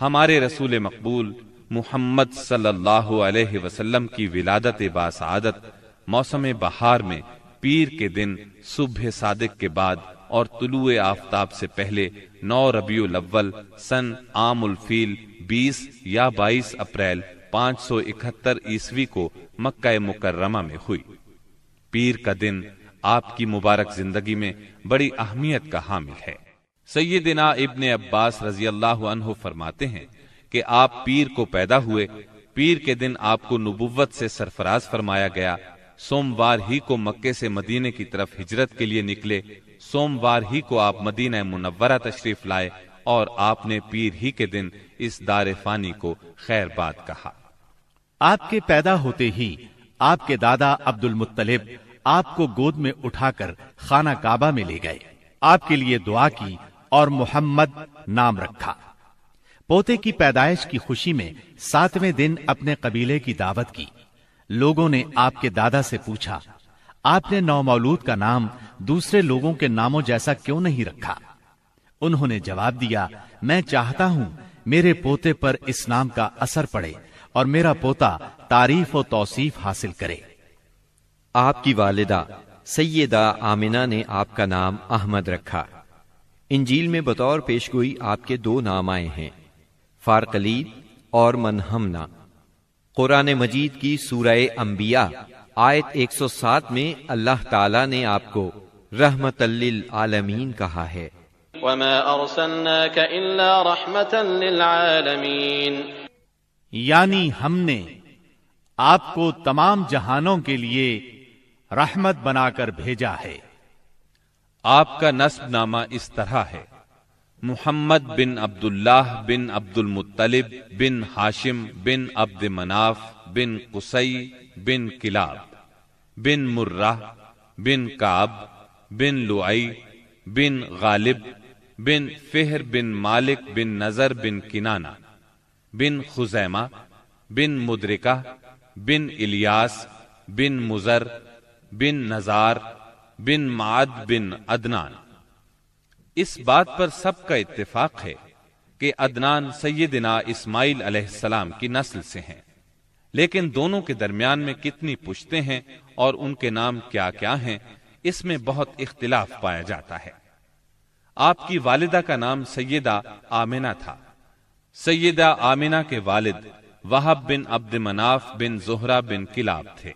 हमारे रसूल मकबूल मोहम्मद सल्लल्लाहु अलैहि वसल्लम की विलादत बासादत मौसम बहार में पीर के दिन सुबह सादिक के बाद और तुलु आफ्ताब से पहले नौ रबी अव्वल सन आम उल्फील बीस या बाईस अप्रैल 571 ईस्वी को मक्का मुकर्रमा में हुई पीर का दिन आपकी मुबारक जिंदगी में बड़ी अहमियत का हामिल है सैदिना इबन अब्बास रजी अल्लाह फरमाते हैं कि आप पीर को पैदा हुए पीर के दिन आपको नबुवत से सरफराज फरमाया गया सोमवार ही को मक्के से मदीने की तरफ हिजरत के लिए निकले सोमवार ही को आप मदीना मुनव्वरा तशरीफ लाए और आपने पीर ही के दिन इस दार फानी को खैरबाद कहा आपके पैदा होते ही आपके दादा अब्दुल मुतलिब आपको गोद में उठाकर खाना काबा में ले गए आपके लिए दुआ की और मोहम्मद नाम रखा पोते की पैदाइश की खुशी में सातवें दिन अपने कबीले की दावत की लोगों ने आपके दादा से पूछा आपने नौमौलूद का नाम दूसरे लोगों के नामों जैसा क्यों नहीं रखा उन्होंने जवाब दिया मैं चाहता हूं मेरे पोते पर इस नाम का असर पड़े और मेरा पोता तारीफ और तौसीफ हासिल करे आपकी वालिदा सैयदा आमिना ने आपका नाम अहमद रखा इंजील में बतौर पेशगोई आपके दो नाम आए हैं फारकलीद और मनहमना कुरान मजीद की सूरह अंबिया आयत 107 में अल्लाह ताला ने आपको रहमत आलमीन कहा है यानी हमने आपको तमाम जहानों के लिए रहमत बनाकर भेजा है आपका नस्बनामा इस तरह है मुहम्मद बिन अब्दुल्लाह बिन अब्दुल मुत्तलिब बिन हाशिम बिन अब्द मनाफ बिन कुसई बिन किलाब बिन मुर्रा बिन काब बिन लुआई बिन गालिब बिन फिहर बिन मालिक बिन नजर बिन किनाना बिन खुजैमा बिन मुद्रिका बिन इलियास बिन मुजर बिन नज़ार बिन माद बिन अदनान इस बात पर सबका इत्तेफाक है कि अदनान सैदिना इस्माइल अलैहिस्सलाम की नस्ल से हैं लेकिन दोनों के दरमियान में कितनी पुश्ते हैं और उनके नाम क्या क्या हैं इसमें बहुत इख्तिलाफ पाया जाता है आपकी वालिदा का नाम सैदा आमिना था सैदा आमिना के वालिद वहाब बिन अब्द मनाफ बिन जोहरा बिन किलाब थे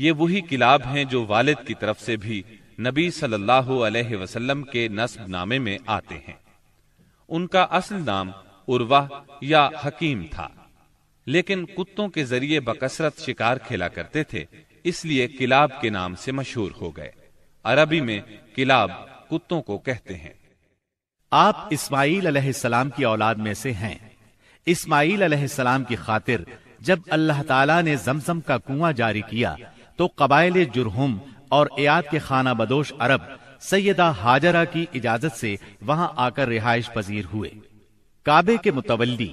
ये वही किलाब हैं जो वालिद की तरफ से भी नबी सल्लल्लाहु अलैहि वसल्लम के नस्ब नामे में आते हैं उनका असल नाम उर्वा या हकीम था लेकिन कुत्तों के जरिए बकसरत शिकार खेला करते थे इसलिए किलाब के नाम से मशहूर हो गए अरबी में किलाब कुत्तों को कहते हैं आप इस्माइल अलैहिस्सलाम की औलाद में से हैं इस्माइल अलैहिस्सलाम की खातिर जब अल्लाह ताला ने जमजम का कुआं जारी किया तो कबाइल जुरहुम और एयाद के खाना बदोश अरब सैदा हाजरा की इजाजत से वहां आकर रिहाइश पजीर हुए काबे के मुतवली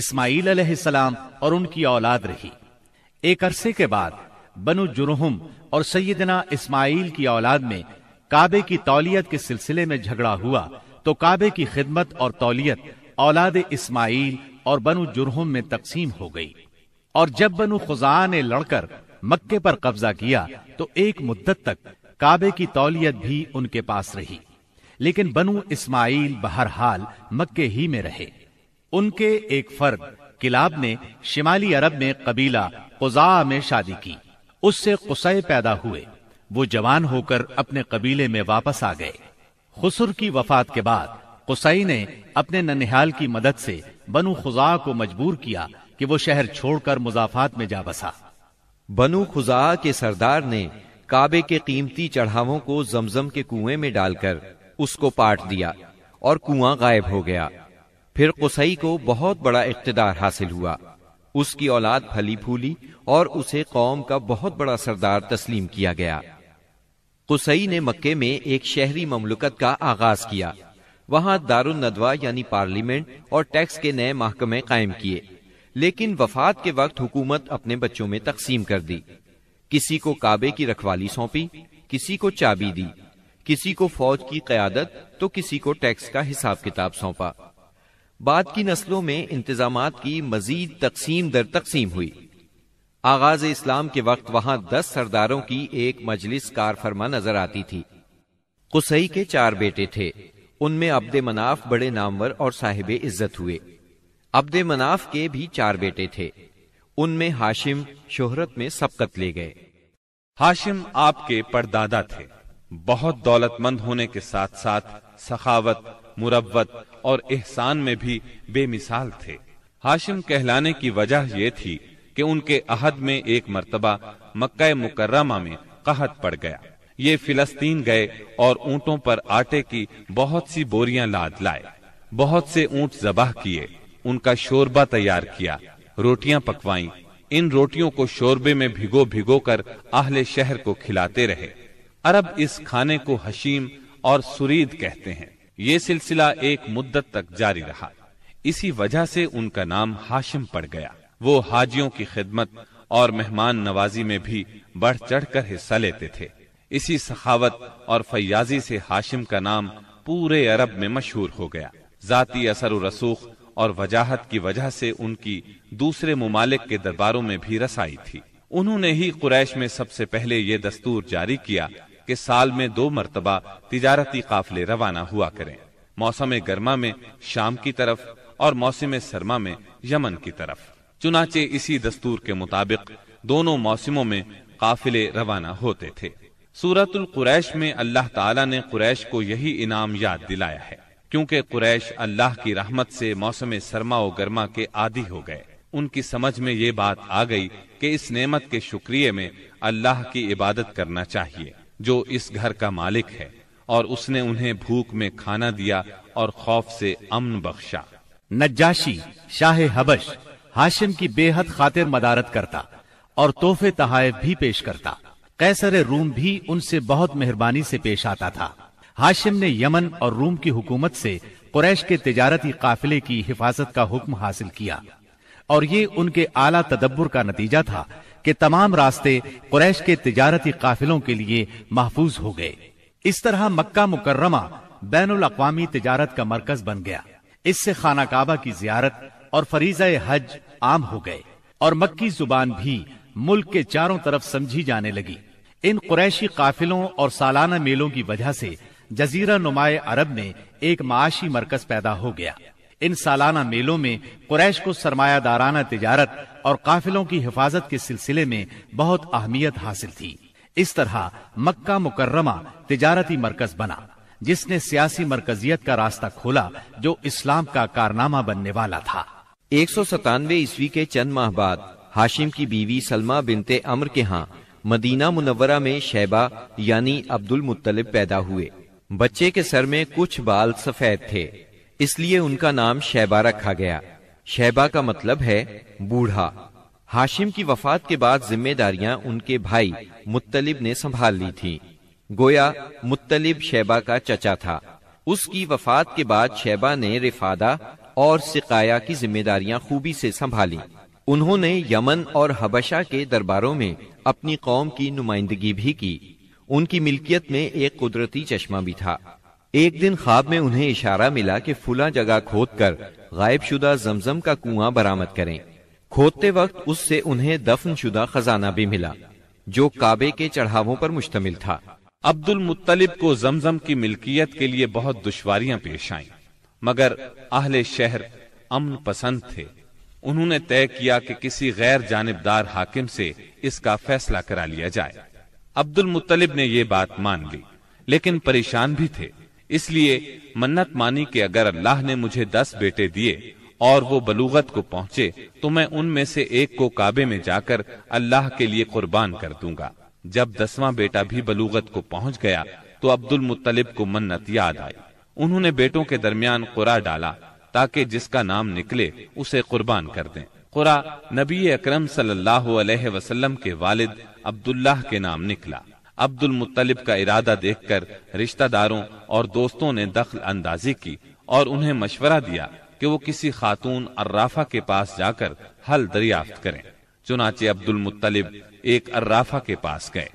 इस्माईल अलैहिस्सलाम और उनकी औलाद रही एक अरसे के बाद बनु जुरहुम और सैदना इस्माईल की औलाद में काबे की तौलियत के सिलसिले में झगड़ा हुआ तो काबे की खिदमत और तौलियत औलाद इस्माईल और बनु जुरहुम में तकसीम हो गई और जब बनु खुजा ने लड़कर मक्के पर कब्जा किया तो एक मुद्दत तक काबे की तौलियत भी उनके पास रही लेकिन बनु इस्माइल बहरहाल मक्के ही में रहे उनके एक फर्द किलाब ने शिमाली अरब में कबीला कुजा में शादी की उससे कुसै पैदा हुए वो जवान होकर अपने कबीले में वापस आ गए खुसर की वफात के बाद कुसई ने अपने ननिहाल की मदद से बनु खुजा को मजबूर किया कि वो शहर छोड़कर मुजाफात में जा बसा बनु खुजा के सरदार ने काबे के कीमती चढ़ावों को जमजम के कुएं में डालकर उसको पाट दिया और कुआं गायब हो गया फिर कुसई को बहुत बड़ा इकतदार हासिल हुआ उसकी औलाद फली फूली और उसे कौम का बहुत बड़ा सरदार तस्लीम किया गया कुसई ने मक्के में एक शहरी ममलुकत का आगाज किया वहां दारुल नदवा यानी पार्लियामेंट और टैक्स के नए महकमे कायम किए लेकिन वफात के वक्त हुकूमत अपने बच्चों में तकसीम कर दी किसी को काबे की रखवाली सौंपी किसी को चाबी दी किसी को फौज की क्यादत तो किसी को टैक्स का हिसाब किताब सौंपा बाद की नस्लों में इंतजाम की मजीद तकसीम दर तकसीम हुई आगाज इस्लाम के वक्त वहां दस सरदारों की एक मजलिस कार फरमा नजर आती थी कुसई के चार बेटे थे उनमें अब्दे मनाफ बड़े नामवर और साहिब इज्जत हुए अब्द मनाफ के भी चार बेटे थे उनमें हाशिम शोहरत में सबकत ले गए हाशिम आपके परदादा थे बहुत दौलतमंद होने के साथ साथ सखावत मुरवत और एहसान में भी बेमिसाल थे हाशिम कहलाने की वजह यह थी कि उनके अहद में एक मरतबा मक्का मुकर्रमा में कहत पड़ गया ये फिलस्तीन गए और ऊंटों पर आटे की बहुत सी बोरियां लाद लाए बहुत से ऊंट जबाह किए उनका शोरबा तैयार किया रोटियां पकवाई इन रोटियों को शोरबे में भिगो भिगो कर आहले शहर को खिलाते रहे अरब इस खाने को हशीम और सुरीद कहते हैं ये सिलसिला एक मुद्दत तक जारी रहा इसी वजह से उनका नाम हाशिम पड़ गया वो हाजियों की खिदमत और मेहमान नवाजी में भी बढ़ चढ़ कर हिस्सा लेते थे इसी सखावत और फयाजी से हाशिम का नाम पूरे अरब में मशहूर हो गया जाती असर रसूख और वजाहत की वजह से उनकी दूसरे ममालिक के दरबारों में भी रसाई थी उन्होंने ही कुरैश में सबसे पहले ये दस्तूर जारी किया कि साल में दो मरतबा तिजारती काफले रवाना हुआ करें मौसम गर्मा में शाम की तरफ और मौसम सरमा में यमन की तरफ चुनाचे इसी दस्तूर के मुताबिक दोनों मौसमों में काफिले रवाना होते थे सूरतुल कुरैश में अल्लाह ताला ने कुरैश को यही इनाम याद दिलाया है क्योंकि कुरैश अल्लाह की रहमत से मौसम सरमा व गर्मा के आदि हो गए उनकी समझ में ये बात आ गई कि इस नेमत के शुक्रिया में अल्लाह की इबादत करना चाहिए जो इस घर का मालिक है और उसने उन्हें भूख में खाना दिया और खौफ से अमन बख्शा नजाशी शाह हबश हाशिम की बेहद खातिर मदारत करता और तोहफे तहाय भी पेश करता कैसर रूम भी उनसे बहुत मेहरबानी से पेश आता था हाशिम ने यमन और रूम की हुकूमत से कुरैश के तजारती काफिले की हिफाजत का हुक्म हासिल किया और ये उनके आला तदब्बर का नतीजा था कि तमाम रास्ते कुरैश के तजारती काफिलों के लिए महफूज हो गए इस तरह मक्का मुकर्रमा बैन अवी तजारत का मरकज बन गया इससे खाना काबा की जियारत और फरीजा हज आम हो गए और मक्की जुबान भी मुल्क के चारों तरफ समझी जाने लगी इन कुरैशी काफिलों और सालाना मेलों की वजह से जजीरा नुमाए अरब में एक माशी मरकज पैदा हो गया इन सालाना मेलों में कुरैश को सरमायादाराना तिजारत और काफिलों की हिफाजत के सिलसिले में बहुत अहमियत हासिल थी इस तरह मक्का मुकर्रमा तिजारती मरकज बना जिसने सियासी मरकजियत का रास्ता खोला जो इस्लाम का कारनामा बनने वाला था एक सौ सतानवे ईस्वी के चंद माह बाद हाशिम की बीवी सलमा बिनते अमर के यहाँ मदीना मुनवरा में शैबा यानी अब्दुल मुतलिब पैदा हुए बच्चे के सर में कुछ बाल सफेद थे इसलिए उनका नाम शैबा रखा गया शैबा का मतलब है बूढ़ा हाशिम की वफात के बाद जिम्मेदारियां उनके भाई मुत्तलिब ने संभाल ली थी गोया मुत्तलिब शैबा का चचा था उसकी वफात के बाद शैबा ने रिफादा और सिकाया की जिम्मेदारियां खूबी से संभाली उन्होंने यमन और हबशा के दरबारों में अपनी कौम की नुमाइंदगी भी की उनकी मिल्कियत में एक कुदरती चश्मा भी था एक दिन ख्वाब में उन्हें इशारा मिला कि फुला जगह खोद कर गायब शुदा जमजम का कुआं बरामद करें खोदते वक्त उससे उन्हें दफन शुदा खजाना भी मिला जो काबे के चढ़ावों पर मुश्तमिल था अब्दुल मुत्तलिब को जमजम की मिल्कियत के लिए बहुत दुश्वारियां पेश आईं मगर अहले शहर अमन पसंद थे उन्होंने तय किया कि किसी गैर जानबदार हाकिम से इसका फैसला करा लिया जाए अब्दुल मुतलिब ने यह बात मान ली लेकिन परेशान भी थे इसलिए मन्नत मानी कि अगर अल्लाह ने मुझे दस बेटे दिए और वो बलूगत को पहुंचे तो मैं उनमें से एक को काबे में जाकर अल्लाह के लिए कुर्बान कर दूंगा जब दसवां बेटा भी बलूगत को पहुंच गया तो अब्दुल मुतलिब को मन्नत याद आई उन्होंने बेटों के दरमियान कुरा डाला ताकि जिसका नाम निकले उसे कुर्बान कर दें कुरा नबी अक्रम सल्लल्लाहु वसलम के वालिद अब्दुल्लाह के नाम निकला अब्दुल मुतलिब का इरादा देखकर रिश्तेदारों और दोस्तों ने दखल अंदाजी की और उन्हें मशवरा दिया कि वो किसी खातून अर्राफा के पास जाकर हल दरियाफ्त करें चुनाचे अब्दुल मुतलिब एक अर्राफा के पास गए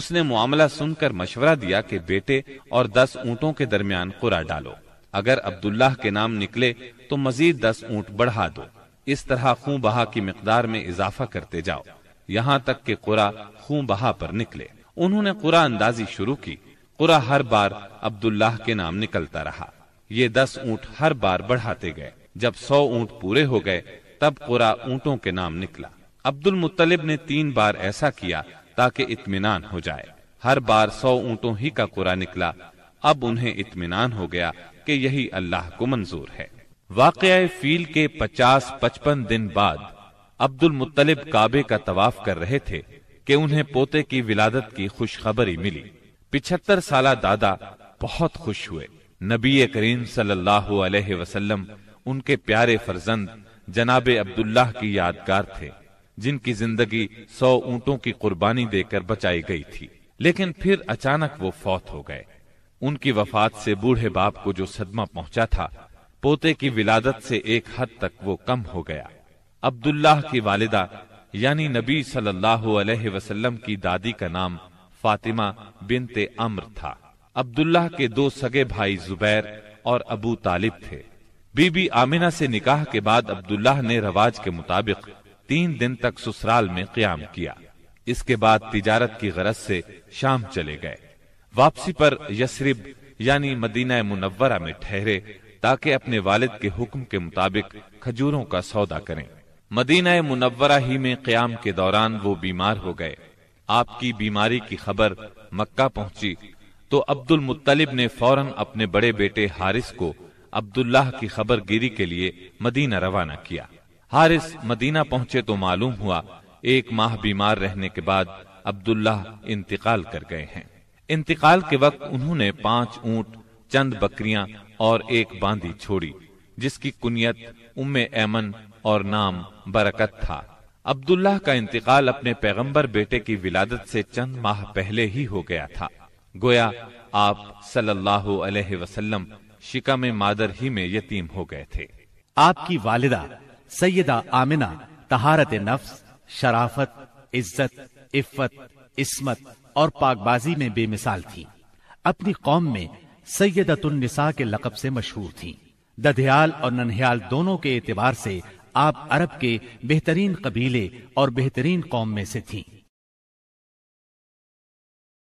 उसने मामला सुनकर मशवरा दिया कि बेटे और दस ऊँटों के दरमियान कुरा डालो अगर अब्दुल्लाह के नाम निकले तो मजीद दस ऊँट बढ़ा दो इस तरह खूं बहा की मकदार में इजाफा करते जाओ यहाँ तक कि कुरा खून बहा पर निकले उन्होंने कुरा अंदाजी शुरू की कुरा हर बार अब्दुल्लाह के नाम निकलता रहा ये दस ऊंट हर बार बढ़ाते गए जब सौ ऊंट पूरे हो गए तब कुरा ऊंटों के नाम निकला अब्दुल मुतलिब ने तीन बार ऐसा किया ताकि इतमान हो जाए हर बार सौ ऊंटों ही का कुरा निकला अब उन्हें इतमान हो गया कि यही अल्लाह को मंजूर है वाक़ फील के पचास पचपन दिन बाद अब्दुल मुत्तलिब काबे का तवाफ कर रहे थे कि उन्हें पोते की विलादत की खुशखबरी मिली पिछहत्तर साल दादा बहुत खुश हुए नबी करीम सल्लल्लाहु अलैहि वसल्लम उनके प्यारे फरजंद जनाब अब्दुल्लाह की यादगार थे जिनकी जिंदगी सौ ऊंटों की कुर्बानी देकर बचाई गई थी लेकिन फिर अचानक वो फौत हो गए उनकी वफात से बूढ़े बाप को जो सदमा पहुंचा था पोते की विलादत से एक हद तक वो कम हो गया अब्दुल्लाह की वालिदा यानी नबी सल्लल्लाहु अलैहि वसल्लम की दादी का नाम फातिमा बिनते अम्र था अब्दुल्लाह के दो सगे भाई जुबैर और अबू तालिब थे बीबी आमिना से निकाह के बाद अब्दुल्लाह ने रवाज के मुताबिक तीन दिन तक ससुराल में क्याम किया इसके बाद तिजारत की गरज से शाम चले गए वापसी पर यसरिब यानी मदीना मुनवरा में ठहरे ताकि अपने वालिद के हुक्म के मुताबिक खजूरों का सौदा करें मदीना मुनवरा ही में क्याम के दौरान वो बीमार हो गए आपकी बीमारी की खबर मक्का पहुंची तो अब्दुल मुत्तलिब ने फौरन अपने बड़े बेटे हारिस को अब्दुल्लाह की खबर गिरी के लिए मदीना रवाना किया हारिस मदीना पहुंचे तो मालूम हुआ एक माह बीमार रहने के बाद अब्दुल्लाह इंतकाल कर गए हैं इंतकाल के वक्त उन्होंने पांच ऊंट चंद बकरियां और एक बांदी छोड़ी जिसकी कुनियत उम्मे ऐमन और नाम बरकत था अब्दुल्लाह का इंतकाल अपने पैगंबर बेटे की विलादत से चंद माह पहले ही हो गया था गोया आप सल्लल्लाहु अलैहि वसल्लम शिका में मादर ही में यतीम हो गए थे आपकी वालिदा सैयदा आमिना तहारत नफ्स शराफत इज्जत इफ्फत इस्मत और पाकबाजी में बेमिसाल थी अपनी कौम में सैयदतुलनिसा के लकब से मशहूर थी दध्याल और ननहयाल दोनों के एतबार से आप अरब के बेहतरीन कबीले और बेहतरीन कौम में से थीं